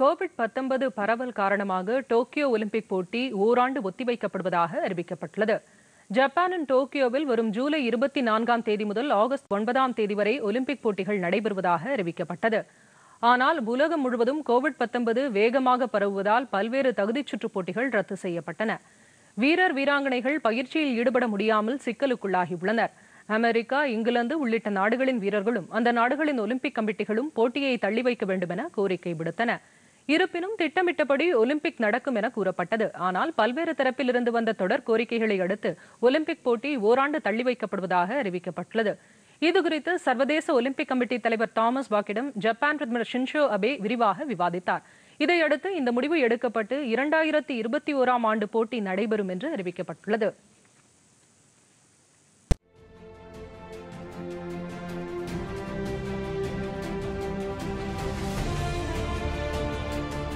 Covid பத்தொன்பது பரவல் காரணமாக டோக்கியோ ஒலிம்பிக் போட்டி ஓராண்டு ஒத்திவைக்கப்படுவதாக அறிவிக்கப்பட்டுள்ளது ஜப்பானின் டோக்கியோவில் வரும் ஜூலை இருபத்தி நான்காம் தேதி முதல் ஆகஸ்ட் ஒன்பதாம் தேதி வரை ஒலிம்பிக் போட்டிகள் நடைபெறுவதாக அறிவிக்கப்பட்டது ஆனால் உலகம் முழுவதும் கோவிட் பத்தொன்பது வேகமாக பரவுவதால் பல்வேறு தகுதிச் சுற்றுப் போட்டிகள் ரத்து செய்யப்பட்டன வீரர் வீராங்கனைகள் பயிற்சியில் ஈடுபட முடியாமல் சிக்கலுக்குள்ளாகியுள்ளனர் அமெரிக்கா இங்கிலாந்து உள்ளிட்ட நாடுகளின் வீரர்களும் அந்த நாடுகளின் ஒலிம்பிக் கமிட்டிகளும் போட்டியை தள்ளி வைக்க வேண்டும் என கோரிக்கை விடுத்தன இருப்பினும் திட்டமிட்டபடி ஒலிம்பிக் நடக்கும் என கூறப்பட்டது ஆனால் பல்வேறு தரப்பிலிருந்து வந்த தொடர் கோரிக்கைகளை அடுத்து ஒலிம்பிக் போட்டி ஓராண்டு தள்ளி வைக்கப்படுவதாக அறிவிக்கப்பட்டுள்ளது இதுகுறித்து சர்வதேச ஒலிம்பிக் கமிட்டி தலைவர் தாமஸ் பாக்கிடம் ஜப்பான் பிரதமர் ஷின்ஷோ அபே விரிவாக விவாதித்தார் இதையடுத்து இந்த முடிவு எடுக்கப்பட்டு இரண்டாயிரத்தி இருபத்தி ஓராம் ஆண்டு போட்டி நடைபெறும் என்று அறிவிக்கப்பட்டுள்ளது